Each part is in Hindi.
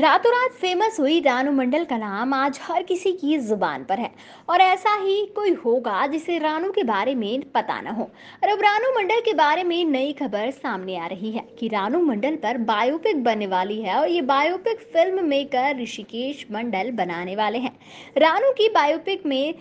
रातों रात फेमस हुई रानू मंडल का नाम आज हर किसी की जुबान पर है और ऐसा ही कोई होगा जिसे रानू के बारे में पता न हो और अब रानू मंडल के बारे में नई खबर सामने आ रही है कि रानू मंडल पर बायोपिक बनने वाली है और ये biopic film maker Hrishikesh Mandal बनाने वाले हैं रानू की बायोपिक में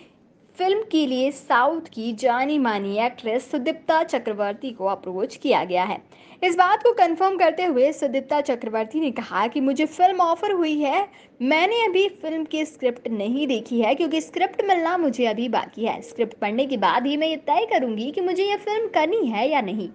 फिल्म के लिए साउथ की जानी मानी एक्ट्रेस सुदीप्ता चक्रवर्ती को अप्रोच किया गया है इस बात को कंफर्म करते हुए सुदीप्ता चक्रवर्ती ने कहा कि मुझे फिल्म ऑफर हुई है मैंने अभी फिल्म की स्क्रिप्ट नहीं देखी है क्योंकि स्क्रिप्ट मिलना मुझे अभी बाकी है स्क्रिप्ट पढ़ने के बाद ही मैं ये तय करूंगी कि मुझे यह फिल्म करनी है या नहीं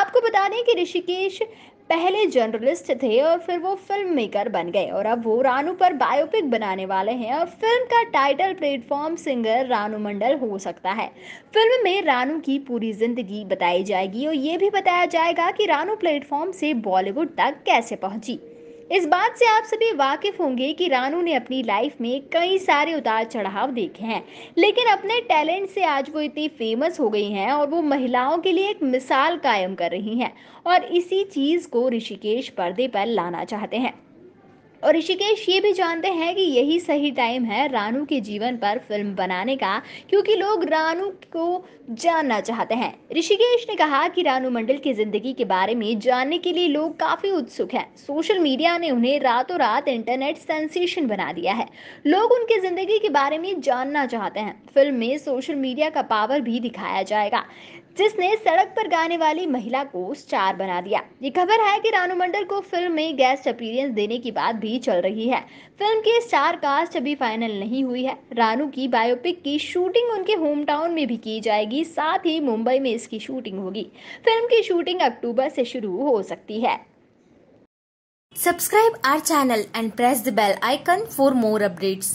आपको बता दें कि ऋषिकेश पहले जर्नलिस्ट थे और फिर वो फिल्म मेकर बन गए और अब वो रानू पर बायोपिक बनाने वाले हैं और फिल्म का title platform singer Ranu Mandal हो सकता है फिल्म में रानू की पूरी जिंदगी बताई जाएगी और ये भी बताया जाएगा कि रानू प्लेटफॉर्म से बॉलीवुड तक कैसे पहुंची इस बात से आप सभी वाकिफ होंगे कि रानू ने अपनी लाइफ में कई सारे उतार चढ़ाव देखे हैं लेकिन अपने टैलेंट से आज वो इतनी फेमस हो गई हैं और वो महिलाओं के लिए एक मिसाल कायम कर रही हैं और इसी चीज़ को ऋषिकेश पर्दे पर लाना चाहते हैं और ऋषिकेश ये भी जानते हैं कि यही सही टाइम है रानू के जीवन पर फिल्म बनाने का क्योंकि लोग रानू को जानना चाहते हैं ऋषिकेश ने कहा कि रानू मंडल की जिंदगी के बारे में जानने के लिए लोग काफी उत्सुक हैं सोशल मीडिया ने उन्हें रातों रात इंटरनेट सेंसेशन बना दिया है लोग उनकी जिंदगी के बारे में जानना चाहते हैं फिल्म में सोशल मीडिया का पावर भी दिखाया जाएगा जिसने सड़क पर गाने वाली महिला को स्टार बना दिया ये खबर है कि रानू मंडल को फिल्म में गेस्ट अपीरियंस देने की बात भी चल रही है फिल्म की स्टार कास्ट अभी फाइनल नहीं हुई है रानू की बायोपिक की शूटिंग उनके होम टाउन में भी की जाएगी साथ ही मुंबई में इसकी शूटिंग होगी फिल्म की शूटिंग अक्टूबर से शुरू हो सकती है subscribe our channel and press the bell icon for more updates